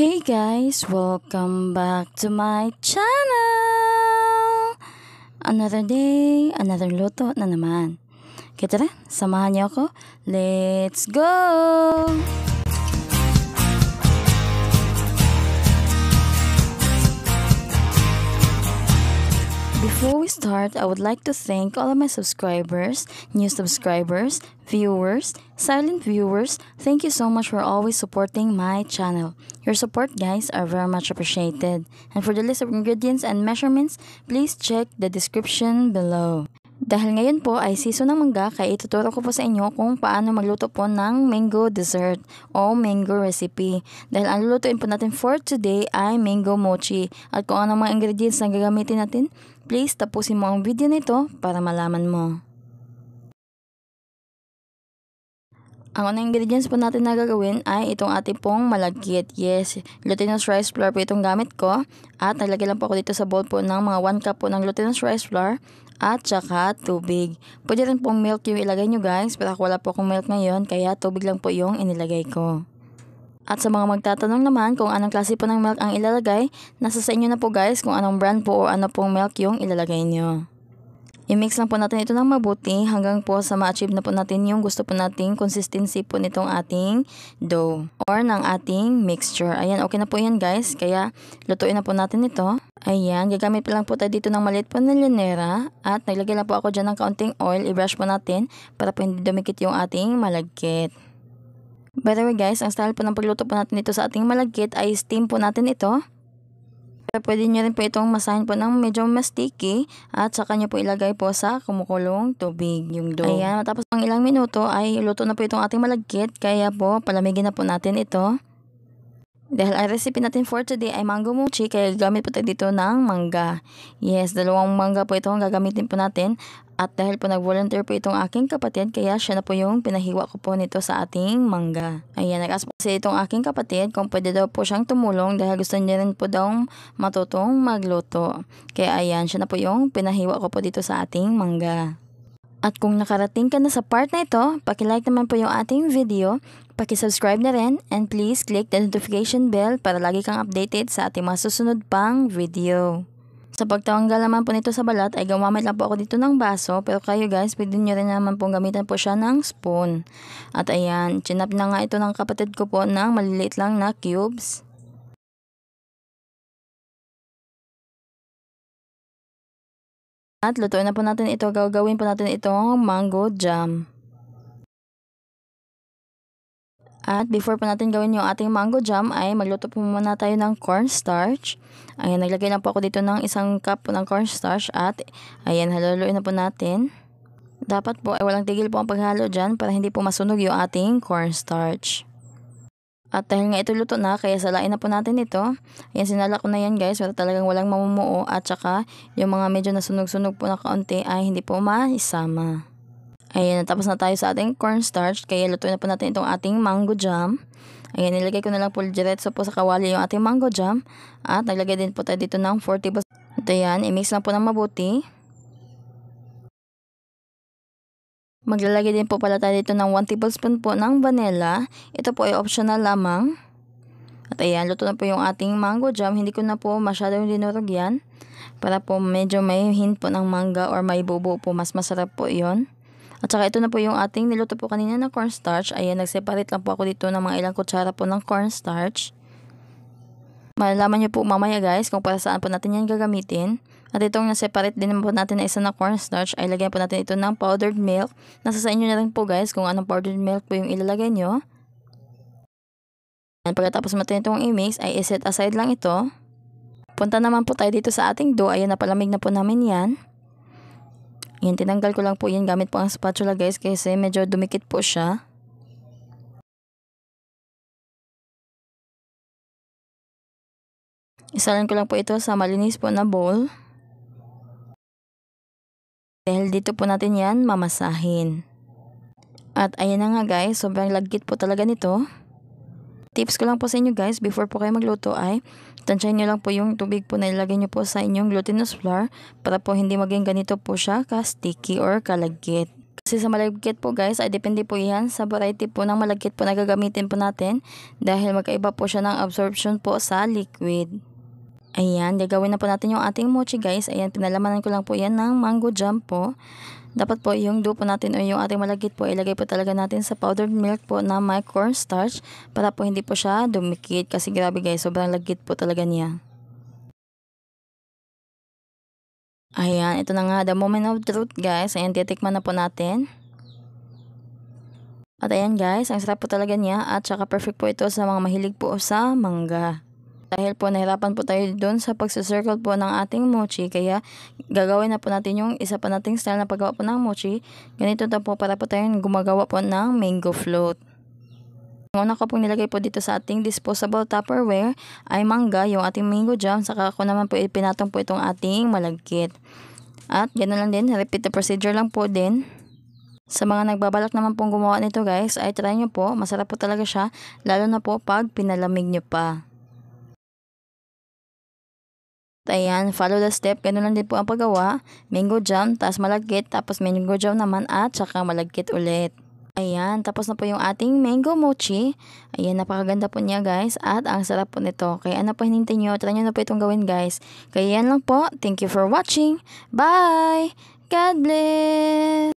Hey guys, welcome back to my channel! Another day, another luto na naman. Kita na, samahan niyo ako. Let's go! Before we start, I would like to thank all of my subscribers, new subscribers, viewers, silent viewers. Thank you so much for always supporting my channel. Your support, guys, are very much appreciated. And for the list of ingredients and measurements, please check the description below. Dahil ngayon po ay season ng mangga, kaya ituturo ko po sa inyo kung paano magluto po ng mango dessert o mango recipe. Dahil ang lulutuin po natin for today ay mango mochi. At kung ano mga ingredients na gagamitin natin, please tapusin mo ang video nito para malaman mo. Ang unang ingredients po natin na gagawin ay itong ating pong malagkit. Yes, glutinous rice flour po itong gamit ko. At naglagay lang po ako dito sa bowl po ng mga 1 cup po ng glutinous rice flour at saka tubig. Pwede rin pong milk yung ilagay nyo guys, pero ako wala po akong milk ngayon, kaya tubig lang po yung inilagay ko. At sa mga magtatanong naman kung anong klase po ng milk ang ilalagay, nasa sa inyo na po guys kung anong brand po o ano pong milk yung ilalagay nyo. I-mix lang po natin ito ng mabuti hanggang po sa ma-achieve na po natin yung gusto po nating consistency po nitong ating dough or ng ating mixture. Ayan, okay na po yan guys. Kaya lutuin na po natin ito. Ayan, gagamit po lang po tayo dito ng maliit po na linera at naglagay lang po ako dyan ng kaunting oil. I-brush po natin para po hindi dumikit yung ating malagkit. By the way guys, ang style po ng pagluto po natin ito sa ating malagkit ay steam po natin ito. Pwede nyo rin po itong masahin po ng medyo mas sticky at saka nyo po ilagay po sa kumukulong tubig yung dough. Ayan, matapos ng ilang minuto ay luto na po itong ating malagkit kaya po palamigin na po natin ito. Dahil ang recipe natin for today ay mango mochi, kaya gamit po tayo dito ng mangga. Yes, dalawang mangga po ito ang gagamitin po natin. At dahil po nag-volunteer po itong aking kapatid, kaya siya na po yung pinahiwa ko po nito sa ating mangga. Ayan, nag-ask po si itong aking kapatid kung pwede daw po siyang tumulong dahil gusto niya rin po daw matutong magluto. Kaya ayan, siya na po yung pinahiwa ko po dito sa ating mangga. At kung nakarating ka na sa part na ito, pakilike naman po yung ating video, pakisubscribe na rin, and please click the notification bell para lagi kang updated sa ating mga susunod pang video. Sa pagtanggal naman po nito sa balat ay gumamit lang po ako dito ng baso pero kayo guys pwede nyo rin naman pong gamitan po siya ng spoon. At ayan, chinap na nga ito ng kapatid ko po ng maliliit lang na cubes. At lutuin na po natin ito, gagawin po natin itong mango jam. At before pa natin gawin yung ating mango jam ay magluto po muna tayo ng cornstarch. Ayan, naglagay na po ako dito ng isang cup ng cornstarch at ayan, haluluin na po natin. Dapat po ay walang tigil po ang paghalo dyan para hindi po masunog yung ating cornstarch. At dahil nga ito luto na, kaya salain na po natin ito. Ayan, sinala ko na yan guys, para talagang walang mamumuo at saka yung mga medyo nasunog-sunog po na kaunti ay hindi po maisama. Ayan, tapos na tayo sa ating cornstarch. Kaya lutuin na po natin itong ating mango jam. Ayan, nilagay ko na lang po diretso po sa kawali yung ating mango jam. At naglagay din po tayo dito ng 4 tablespoons. Ito yan, i-mix lang po ng mabuti. Maglalagay din po pala tayo dito ng 1 tablespoon po ng vanilla. Ito po ay optional lamang. At ayan, luto na po yung ating mango jam. Hindi ko na po masyadong dinurog yan. Para po medyo may hint po ng mangga or may bubo po. Mas masarap po yon at saka ito na po yung ating niluto po kanina na cornstarch. Ayan, nagseparate lang po ako dito ng mga ilang kutsara po ng cornstarch. Malalaman nyo po mamaya guys kung para saan po natin yan gagamitin. At itong na-separate din po natin na isa na cornstarch ay lagyan po natin ito ng powdered milk. Nasa sa inyo na rin po guys kung anong powdered milk po yung ilalagay nyo. And pagkatapos natin itong i-mix ay iset aside lang ito. Punta naman po tayo dito sa ating dough. Ayan, napalamig na po namin yan. Yan, tinanggal ko lang po yan gamit po ang spatula guys kasi medyo dumikit po siya. Isalan ko lang po ito sa malinis po na bowl. Dahil dito po natin yan mamasahin. At ayan na nga guys, sobrang lagkit po talaga nito. Tips ko lang po sa inyo guys, before po kayo magluto ay, tansyahin nyo lang po yung tubig po na ilagay nyo po sa inyong glutinous flour para po hindi maging ganito po siya ka-sticky or kalagkit. Kasi sa malagkit po guys, ay depende po yan sa variety po ng malagkit po na gagamitin po natin dahil magkaiba po siya ng absorption po sa liquid. Ayan, gagawin na po natin yung ating mochi guys. Ayan, pinalamanan ko lang po yan ng mango jam po. Dapat po yung dupo natin o yung ating malagkit po ilagay po talaga natin sa powdered milk po na may cornstarch para po hindi po siya dumikit kasi grabe guys sobrang lagkit po talaga niya. Ayan, ito na nga the moment of truth guys. Ayan, titikman na po natin. At ayan guys, ang sarap po talaga niya at saka perfect po ito sa mga mahilig po sa mangga. Dahil po nahirapan po tayo doon sa pagsa-circle po ng ating mochi. Kaya gagawin na po natin yung isa pa nating style na paggawa po ng mochi. Ganito na po para po tayo gumagawa po ng mango float. Ang una ko pong nilagay po dito sa ating disposable tupperware ay mangga, yung ating mango jam. Saka ko naman po ipinatong po itong ating malagkit. At ganoon lang din, repeat the procedure lang po din. Sa mga nagbabalak naman pong gumawa nito guys, ay try nyo po. Masarap po talaga siya, lalo na po pag pinalamig nyo pa ayan, follow the step. Ganun lang din po ang paggawa. Mango jam, tapos malagkit, tapos mango jam naman at saka malagkit ulit. Ayan, tapos na po yung ating mango mochi. Ayan, napakaganda po niya guys. At ang sarap po nito. Kaya ano po hinintay nyo? Try nyo na po itong gawin guys. Kaya yan lang po. Thank you for watching. Bye! God bless!